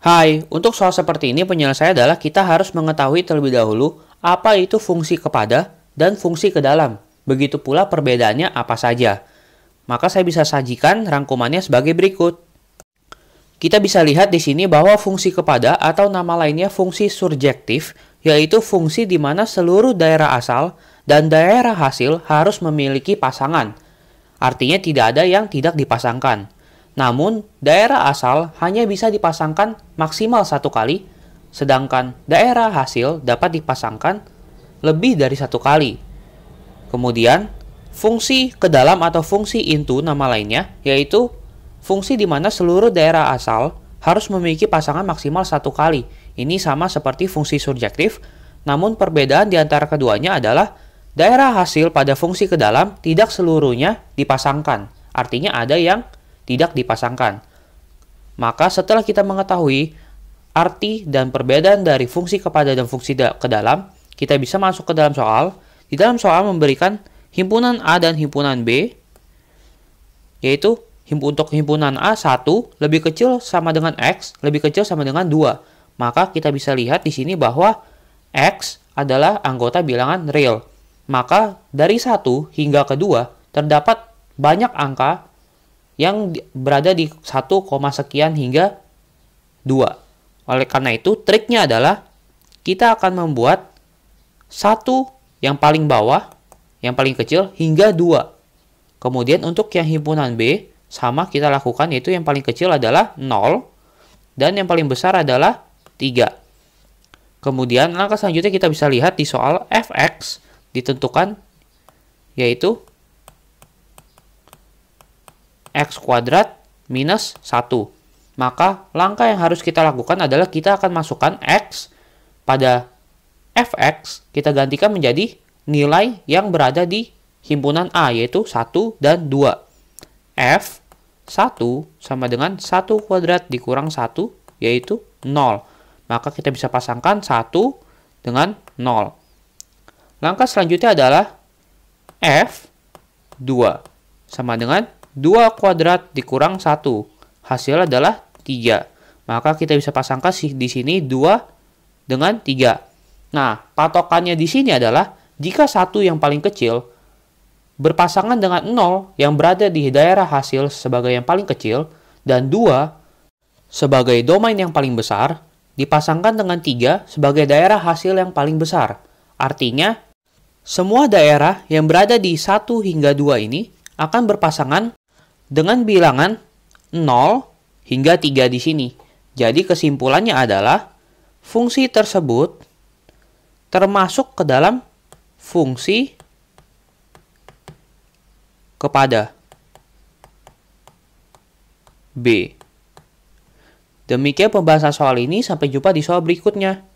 Hai, untuk soal seperti ini penyelesaian adalah kita harus mengetahui terlebih dahulu apa itu fungsi kepada dan fungsi ke dalam. Begitu pula perbedaannya apa saja. Maka saya bisa sajikan rangkumannya sebagai berikut. Kita bisa lihat di sini bahwa fungsi kepada atau nama lainnya fungsi surjektif, yaitu fungsi di mana seluruh daerah asal dan daerah hasil harus memiliki pasangan. Artinya tidak ada yang tidak dipasangkan. Namun, daerah asal hanya bisa dipasangkan maksimal satu kali, sedangkan daerah hasil dapat dipasangkan lebih dari satu kali. Kemudian, fungsi ke dalam atau fungsi into nama lainnya, yaitu fungsi di mana seluruh daerah asal harus memiliki pasangan maksimal satu kali. Ini sama seperti fungsi surjektif, namun perbedaan di antara keduanya adalah daerah hasil pada fungsi ke dalam tidak seluruhnya dipasangkan. Artinya ada yang tidak dipasangkan. Maka setelah kita mengetahui arti dan perbedaan dari fungsi kepada dan fungsi ke dalam, kita bisa masuk ke dalam soal. Di dalam soal memberikan himpunan A dan himpunan B, yaitu untuk himpunan A 1 lebih kecil sama dengan X, lebih kecil sama dengan 2. Maka kita bisa lihat di sini bahwa X adalah anggota bilangan real. Maka dari satu hingga kedua terdapat banyak angka yang berada di 1, sekian hingga 2. Oleh karena itu, triknya adalah kita akan membuat satu yang paling bawah, yang paling kecil hingga 2. Kemudian untuk yang himpunan B, sama kita lakukan yaitu yang paling kecil adalah 0 dan yang paling besar adalah 3. Kemudian langkah selanjutnya kita bisa lihat di soal fx ditentukan yaitu x kuadrat minus 1. Maka langkah yang harus kita lakukan adalah kita akan masukkan x pada fx, kita gantikan menjadi nilai yang berada di himpunan A, yaitu 1 dan 2. f 1 sama dengan 1 kuadrat dikurang 1, yaitu 0. Maka kita bisa pasangkan 1 dengan 0. Langkah selanjutnya adalah F2 sama dengan 2 kuadrat dikurang 1. hasil adalah 3. Maka kita bisa pasangkan di sini 2 dengan 3. Nah, patokannya di sini adalah jika satu yang paling kecil berpasangan dengan 0 yang berada di daerah hasil sebagai yang paling kecil dan 2 sebagai domain yang paling besar dipasangkan dengan 3 sebagai daerah hasil yang paling besar. Artinya, semua daerah yang berada di 1 hingga 2 ini akan berpasangan dengan bilangan 0 hingga 3 di sini. Jadi kesimpulannya adalah fungsi tersebut termasuk ke dalam fungsi kepada B. Demikian pembahasan soal ini, sampai jumpa di soal berikutnya.